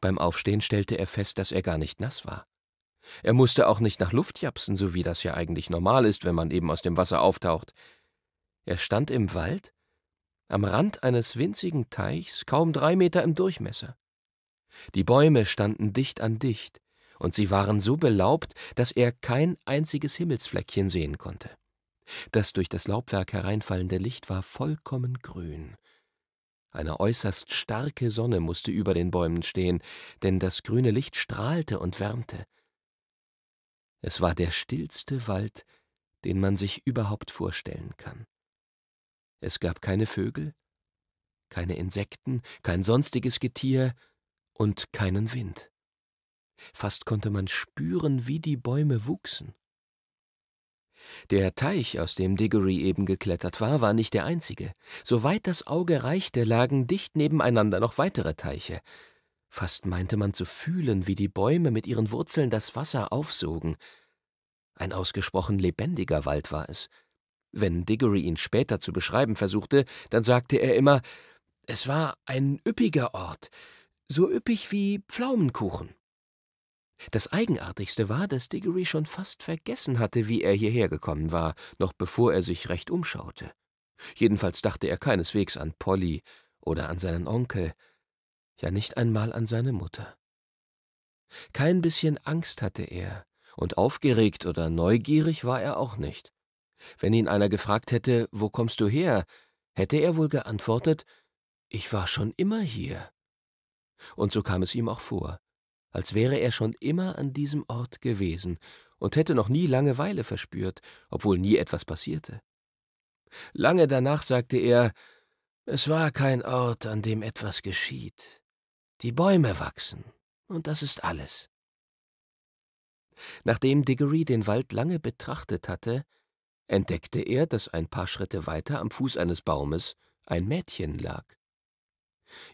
Beim Aufstehen stellte er fest, dass er gar nicht nass war. Er musste auch nicht nach Luft japsen, so wie das ja eigentlich normal ist, wenn man eben aus dem Wasser auftaucht. Er stand im Wald, am Rand eines winzigen Teichs, kaum drei Meter im Durchmesser. Die Bäume standen dicht an dicht, und sie waren so belaubt, dass er kein einziges Himmelsfleckchen sehen konnte. Das durch das Laubwerk hereinfallende Licht war vollkommen grün, eine äußerst starke Sonne musste über den Bäumen stehen, denn das grüne Licht strahlte und wärmte. Es war der stillste Wald, den man sich überhaupt vorstellen kann. Es gab keine Vögel, keine Insekten, kein sonstiges Getier und keinen Wind. Fast konnte man spüren, wie die Bäume wuchsen. Der Teich, aus dem Diggory eben geklettert war, war nicht der einzige. Soweit das Auge reichte, lagen dicht nebeneinander noch weitere Teiche. Fast meinte man zu fühlen, wie die Bäume mit ihren Wurzeln das Wasser aufsogen. Ein ausgesprochen lebendiger Wald war es. Wenn Diggory ihn später zu beschreiben versuchte, dann sagte er immer, es war ein üppiger Ort, so üppig wie Pflaumenkuchen. Das Eigenartigste war, dass Diggory schon fast vergessen hatte, wie er hierher gekommen war, noch bevor er sich recht umschaute. Jedenfalls dachte er keineswegs an Polly oder an seinen Onkel, ja nicht einmal an seine Mutter. Kein bisschen Angst hatte er, und aufgeregt oder neugierig war er auch nicht. Wenn ihn einer gefragt hätte, wo kommst du her, hätte er wohl geantwortet, ich war schon immer hier. Und so kam es ihm auch vor als wäre er schon immer an diesem Ort gewesen und hätte noch nie Langeweile verspürt, obwohl nie etwas passierte. Lange danach sagte er, es war kein Ort, an dem etwas geschieht. Die Bäume wachsen, und das ist alles. Nachdem Diggory den Wald lange betrachtet hatte, entdeckte er, dass ein paar Schritte weiter am Fuß eines Baumes ein Mädchen lag.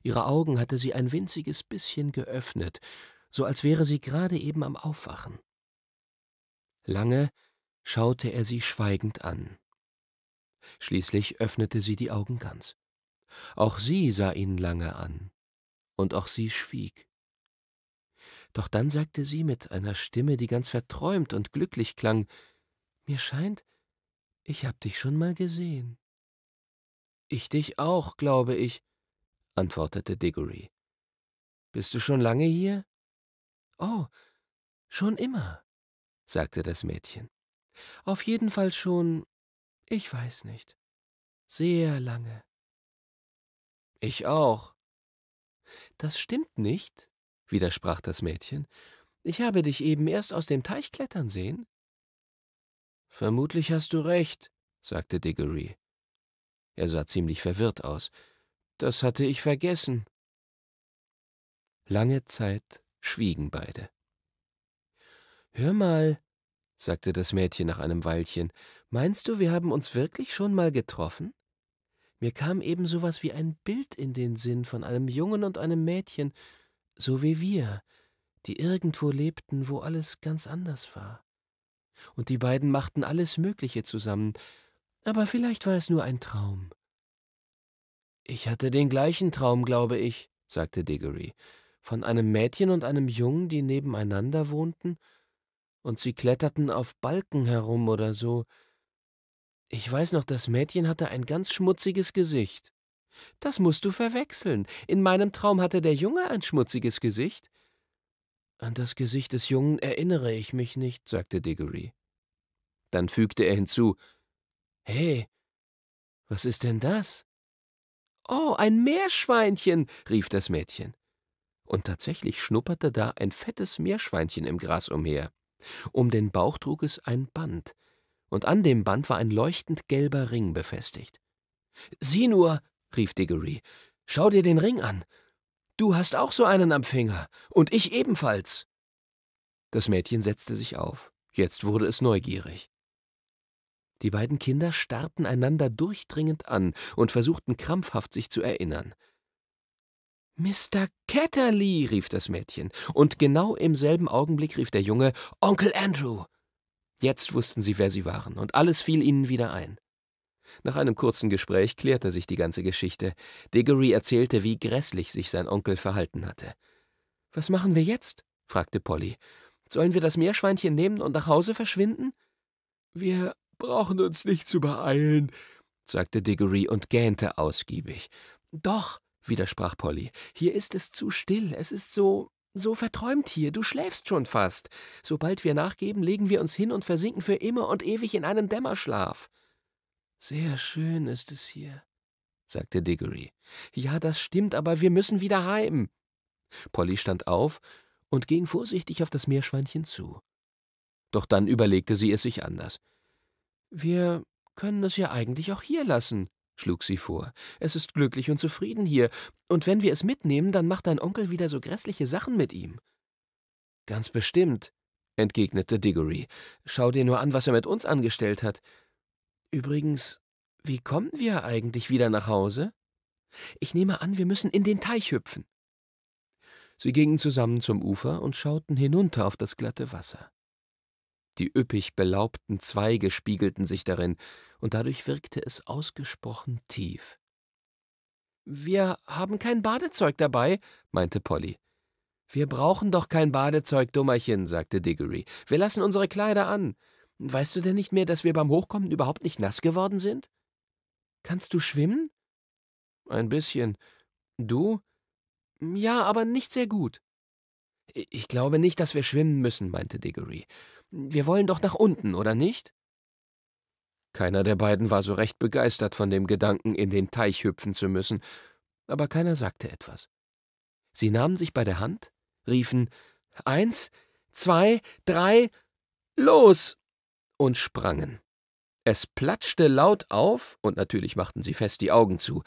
Ihre Augen hatte sie ein winziges bisschen geöffnet, so als wäre sie gerade eben am Aufwachen. Lange schaute er sie schweigend an. Schließlich öffnete sie die Augen ganz. Auch sie sah ihn lange an, und auch sie schwieg. Doch dann sagte sie mit einer Stimme, die ganz verträumt und glücklich klang Mir scheint, ich hab dich schon mal gesehen. Ich dich auch, glaube ich, antwortete Diggory. Bist du schon lange hier? Oh, schon immer, sagte das Mädchen. Auf jeden Fall schon, ich weiß nicht, sehr lange. Ich auch. Das stimmt nicht, widersprach das Mädchen. Ich habe dich eben erst aus dem Teich klettern sehen. Vermutlich hast du recht, sagte Diggory. Er sah ziemlich verwirrt aus. Das hatte ich vergessen. Lange Zeit schwiegen beide. Hör mal, sagte das Mädchen nach einem Weilchen, meinst du, wir haben uns wirklich schon mal getroffen? Mir kam eben so was wie ein Bild in den Sinn von einem Jungen und einem Mädchen, so wie wir, die irgendwo lebten, wo alles ganz anders war. Und die beiden machten alles Mögliche zusammen, aber vielleicht war es nur ein Traum. Ich hatte den gleichen Traum, glaube ich, sagte Diggory von einem Mädchen und einem Jungen, die nebeneinander wohnten, und sie kletterten auf Balken herum oder so. Ich weiß noch, das Mädchen hatte ein ganz schmutziges Gesicht. Das musst du verwechseln. In meinem Traum hatte der Junge ein schmutziges Gesicht. An das Gesicht des Jungen erinnere ich mich nicht, sagte Diggory. Dann fügte er hinzu Hey, was ist denn das? Oh, ein Meerschweinchen, rief das Mädchen und tatsächlich schnupperte da ein fettes Meerschweinchen im Gras umher. Um den Bauch trug es ein Band, und an dem Band war ein leuchtend gelber Ring befestigt. Sieh nur, rief Diggory, schau dir den Ring an. Du hast auch so einen am Finger, und ich ebenfalls. Das Mädchen setzte sich auf. Jetzt wurde es neugierig. Die beiden Kinder starrten einander durchdringend an und versuchten krampfhaft sich zu erinnern. Mr. Ketterly, rief das Mädchen, und genau im selben Augenblick rief der Junge Onkel Andrew. Jetzt wussten sie, wer sie waren, und alles fiel ihnen wieder ein. Nach einem kurzen Gespräch klärte sich die ganze Geschichte. Diggory erzählte, wie grässlich sich sein Onkel verhalten hatte. Was machen wir jetzt? fragte Polly. Sollen wir das Meerschweinchen nehmen und nach Hause verschwinden? Wir brauchen uns nicht zu beeilen, sagte Diggory und gähnte ausgiebig. Doch, widersprach Polly. Hier ist es zu still, es ist so so verträumt hier, du schläfst schon fast. Sobald wir nachgeben, legen wir uns hin und versinken für immer und ewig in einen Dämmerschlaf. Sehr schön ist es hier, sagte Diggory. Ja, das stimmt, aber wir müssen wieder heim. Polly stand auf und ging vorsichtig auf das Meerschweinchen zu. Doch dann überlegte sie es sich anders. Wir können es ja eigentlich auch hier lassen, schlug sie vor. Es ist glücklich und zufrieden hier, und wenn wir es mitnehmen, dann macht dein Onkel wieder so grässliche Sachen mit ihm. Ganz bestimmt, entgegnete Diggory. Schau dir nur an, was er mit uns angestellt hat. Übrigens, wie kommen wir eigentlich wieder nach Hause? Ich nehme an, wir müssen in den Teich hüpfen. Sie gingen zusammen zum Ufer und schauten hinunter auf das glatte Wasser. Die üppig belaubten Zweige spiegelten sich darin, und dadurch wirkte es ausgesprochen tief. Wir haben kein Badezeug dabei, meinte Polly. Wir brauchen doch kein Badezeug, Dummerchen, sagte Diggory. Wir lassen unsere Kleider an. Weißt du denn nicht mehr, dass wir beim Hochkommen überhaupt nicht nass geworden sind? Kannst du schwimmen? Ein bisschen. Du? Ja, aber nicht sehr gut. Ich glaube nicht, dass wir schwimmen müssen, meinte Diggory. Wir wollen doch nach unten, oder nicht? Keiner der beiden war so recht begeistert von dem Gedanken, in den Teich hüpfen zu müssen, aber keiner sagte etwas. Sie nahmen sich bei der Hand, riefen Eins, zwei, drei, los! und sprangen. Es platschte laut auf, und natürlich machten sie fest die Augen zu,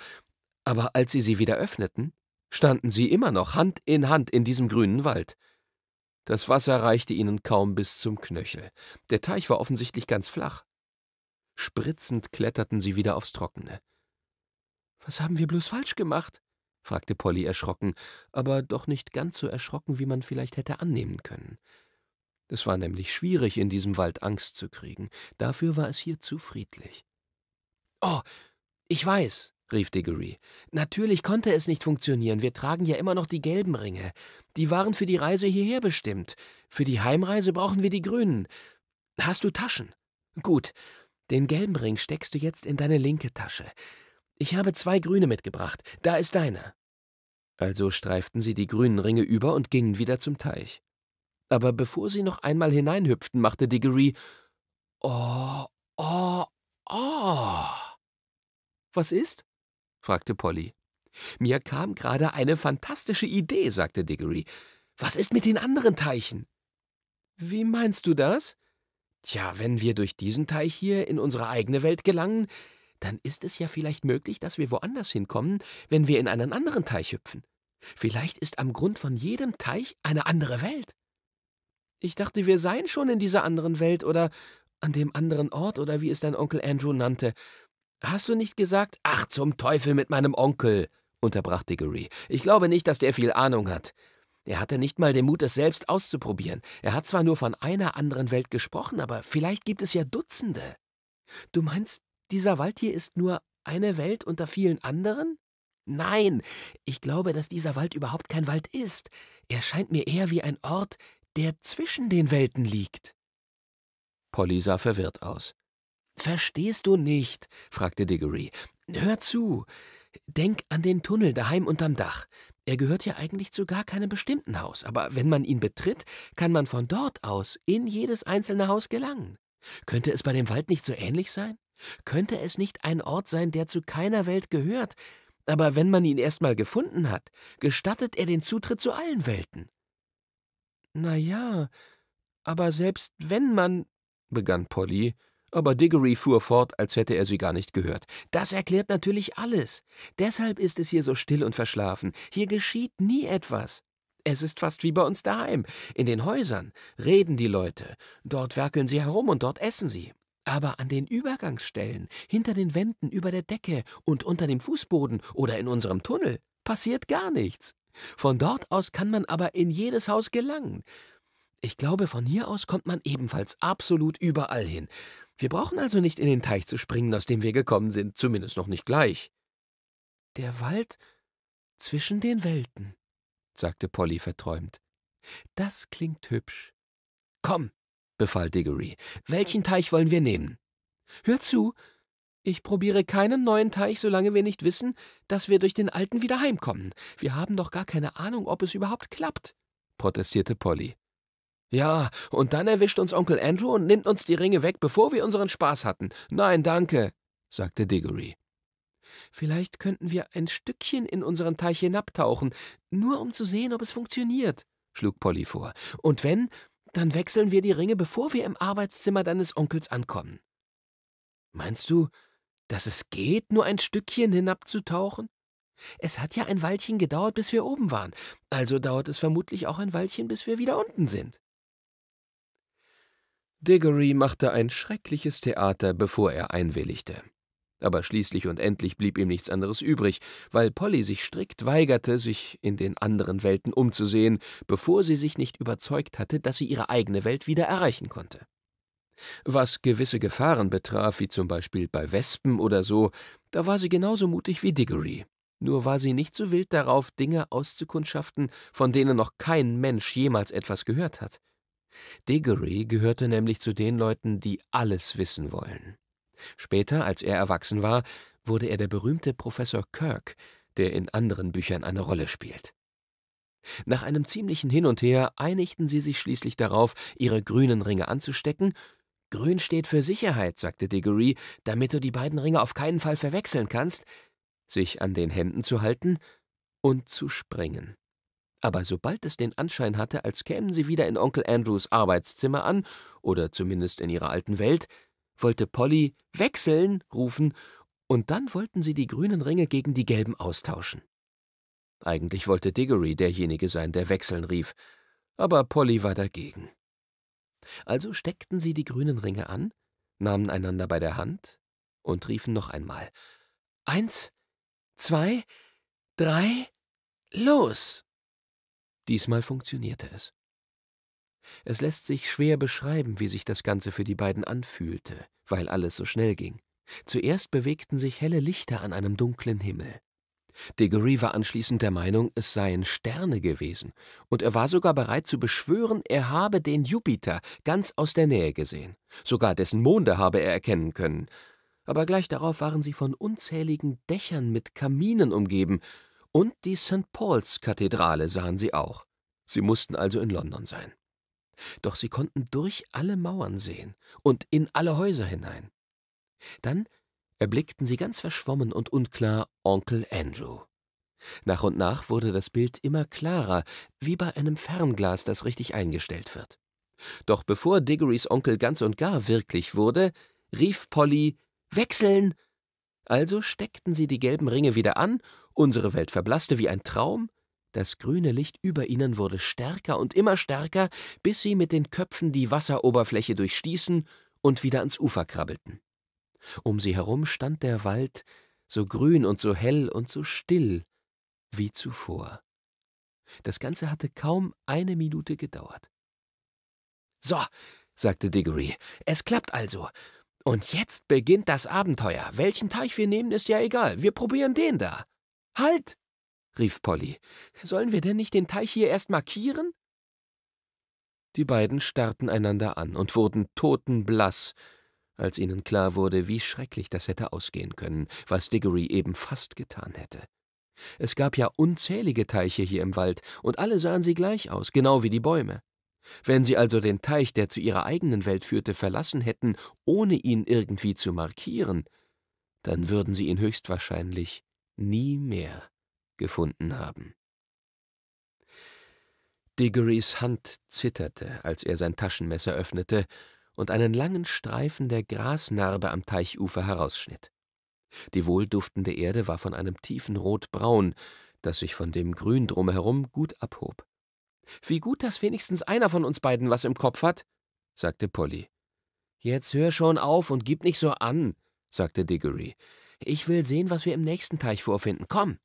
aber als sie sie wieder öffneten, standen sie immer noch Hand in Hand in diesem grünen Wald. Das Wasser reichte ihnen kaum bis zum Knöchel. Der Teich war offensichtlich ganz flach. Spritzend kletterten sie wieder aufs Trockene. Was haben wir bloß falsch gemacht? fragte Polly erschrocken, aber doch nicht ganz so erschrocken, wie man vielleicht hätte annehmen können. Es war nämlich schwierig, in diesem Wald Angst zu kriegen. Dafür war es hier zu friedlich. Oh, ich weiß, rief Diggory. Natürlich konnte es nicht funktionieren. Wir tragen ja immer noch die gelben Ringe. Die waren für die Reise hierher bestimmt. Für die Heimreise brauchen wir die grünen. Hast du Taschen? Gut, den gelben Ring steckst du jetzt in deine linke Tasche. Ich habe zwei grüne mitgebracht. Da ist deiner. Also streiften sie die grünen Ringe über und gingen wieder zum Teich. Aber bevor sie noch einmal hineinhüpften, machte Diggory Oh, oh, oh. Was ist? fragte Polly. Mir kam gerade eine fantastische Idee, sagte Diggory. Was ist mit den anderen Teichen? Wie meinst du das? Tja, wenn wir durch diesen Teich hier in unsere eigene Welt gelangen, dann ist es ja vielleicht möglich, dass wir woanders hinkommen, wenn wir in einen anderen Teich hüpfen. Vielleicht ist am Grund von jedem Teich eine andere Welt. Ich dachte, wir seien schon in dieser anderen Welt oder an dem anderen Ort oder wie es dein Onkel Andrew nannte. Hast du nicht gesagt, ach zum Teufel mit meinem Onkel, unterbrach Diggory. Ich glaube nicht, dass der viel Ahnung hat. Er hatte nicht mal den Mut, es selbst auszuprobieren. Er hat zwar nur von einer anderen Welt gesprochen, aber vielleicht gibt es ja Dutzende. Du meinst, dieser Wald hier ist nur eine Welt unter vielen anderen? Nein, ich glaube, dass dieser Wald überhaupt kein Wald ist. Er scheint mir eher wie ein Ort, der zwischen den Welten liegt. Polly sah verwirrt aus. Verstehst du nicht? fragte Diggory. Hör zu. Denk an den Tunnel daheim unterm Dach. Er gehört ja eigentlich zu gar keinem bestimmten Haus, aber wenn man ihn betritt, kann man von dort aus in jedes einzelne Haus gelangen. Könnte es bei dem Wald nicht so ähnlich sein? Könnte es nicht ein Ort sein, der zu keiner Welt gehört, aber wenn man ihn erstmal gefunden hat, gestattet er den Zutritt zu allen Welten? Na ja, aber selbst wenn man, begann Polly, aber Diggory fuhr fort, als hätte er sie gar nicht gehört. Das erklärt natürlich alles. Deshalb ist es hier so still und verschlafen. Hier geschieht nie etwas. Es ist fast wie bei uns daheim. In den Häusern reden die Leute, dort werkeln sie herum und dort essen sie. Aber an den Übergangsstellen, hinter den Wänden, über der Decke und unter dem Fußboden oder in unserem Tunnel passiert gar nichts. Von dort aus kann man aber in jedes Haus gelangen. Ich glaube, von hier aus kommt man ebenfalls absolut überall hin. Wir brauchen also nicht in den Teich zu springen, aus dem wir gekommen sind, zumindest noch nicht gleich. Der Wald zwischen den Welten, sagte Polly verträumt. Das klingt hübsch. Komm, befahl Diggory, welchen Teich wollen wir nehmen? Hör zu, ich probiere keinen neuen Teich, solange wir nicht wissen, dass wir durch den alten wieder heimkommen. Wir haben doch gar keine Ahnung, ob es überhaupt klappt, protestierte Polly. Ja, und dann erwischt uns Onkel Andrew und nimmt uns die Ringe weg, bevor wir unseren Spaß hatten. Nein, danke, sagte Diggory. Vielleicht könnten wir ein Stückchen in unseren Teich hinabtauchen, nur um zu sehen, ob es funktioniert, schlug Polly vor. Und wenn, dann wechseln wir die Ringe, bevor wir im Arbeitszimmer deines Onkels ankommen. Meinst du, dass es geht, nur ein Stückchen hinabzutauchen? Es hat ja ein Weilchen gedauert, bis wir oben waren, also dauert es vermutlich auch ein Weilchen, bis wir wieder unten sind. Diggory machte ein schreckliches Theater, bevor er einwilligte. Aber schließlich und endlich blieb ihm nichts anderes übrig, weil Polly sich strikt weigerte, sich in den anderen Welten umzusehen, bevor sie sich nicht überzeugt hatte, dass sie ihre eigene Welt wieder erreichen konnte. Was gewisse Gefahren betraf, wie zum Beispiel bei Wespen oder so, da war sie genauso mutig wie Diggory. Nur war sie nicht so wild darauf, Dinge auszukundschaften, von denen noch kein Mensch jemals etwas gehört hat. Diggory gehörte nämlich zu den Leuten, die alles wissen wollen. Später, als er erwachsen war, wurde er der berühmte Professor Kirk, der in anderen Büchern eine Rolle spielt. Nach einem ziemlichen Hin und Her einigten sie sich schließlich darauf, ihre grünen Ringe anzustecken. Grün steht für Sicherheit, sagte Diggory, damit du die beiden Ringe auf keinen Fall verwechseln kannst, sich an den Händen zu halten und zu springen aber sobald es den Anschein hatte, als kämen sie wieder in Onkel Andrews Arbeitszimmer an, oder zumindest in ihrer alten Welt, wollte Polly wechseln rufen, und dann wollten sie die grünen Ringe gegen die gelben austauschen. Eigentlich wollte Diggory derjenige sein, der wechseln rief, aber Polly war dagegen. Also steckten sie die grünen Ringe an, nahmen einander bei der Hand und riefen noch einmal Eins, zwei, drei, los. Diesmal funktionierte es. Es lässt sich schwer beschreiben, wie sich das Ganze für die beiden anfühlte, weil alles so schnell ging. Zuerst bewegten sich helle Lichter an einem dunklen Himmel. Diggory war anschließend der Meinung, es seien Sterne gewesen, und er war sogar bereit zu beschwören, er habe den Jupiter ganz aus der Nähe gesehen. Sogar dessen Monde habe er erkennen können. Aber gleich darauf waren sie von unzähligen Dächern mit Kaminen umgeben, und die St. Paul's Kathedrale sahen sie auch. Sie mussten also in London sein. Doch sie konnten durch alle Mauern sehen und in alle Häuser hinein. Dann erblickten sie ganz verschwommen und unklar Onkel Andrew. Nach und nach wurde das Bild immer klarer, wie bei einem Fernglas, das richtig eingestellt wird. Doch bevor Diggerys Onkel ganz und gar wirklich wurde, rief Polly Wechseln. Also steckten sie die gelben Ringe wieder an Unsere Welt verblasste wie ein Traum, das grüne Licht über ihnen wurde stärker und immer stärker, bis sie mit den Köpfen die Wasseroberfläche durchstießen und wieder ans Ufer krabbelten. Um sie herum stand der Wald, so grün und so hell und so still wie zuvor. Das Ganze hatte kaum eine Minute gedauert. So, sagte Diggory, es klappt also. Und jetzt beginnt das Abenteuer. Welchen Teich wir nehmen, ist ja egal. Wir probieren den da. Halt! rief Polly. Sollen wir denn nicht den Teich hier erst markieren? Die beiden starrten einander an und wurden totenblass, als ihnen klar wurde, wie schrecklich das hätte ausgehen können, was Diggory eben fast getan hätte. Es gab ja unzählige Teiche hier im Wald, und alle sahen sie gleich aus, genau wie die Bäume. Wenn sie also den Teich, der zu ihrer eigenen Welt führte, verlassen hätten, ohne ihn irgendwie zu markieren, dann würden sie ihn höchstwahrscheinlich nie mehr gefunden haben. Diggerys Hand zitterte, als er sein Taschenmesser öffnete und einen langen Streifen der Grasnarbe am Teichufer herausschnitt. Die wohlduftende Erde war von einem tiefen Rotbraun, das sich von dem Grün drumherum gut abhob. Wie gut, dass wenigstens einer von uns beiden was im Kopf hat, sagte Polly. Jetzt hör schon auf und gib nicht so an, sagte Diggory. Ich will sehen, was wir im nächsten Teich vorfinden. Komm!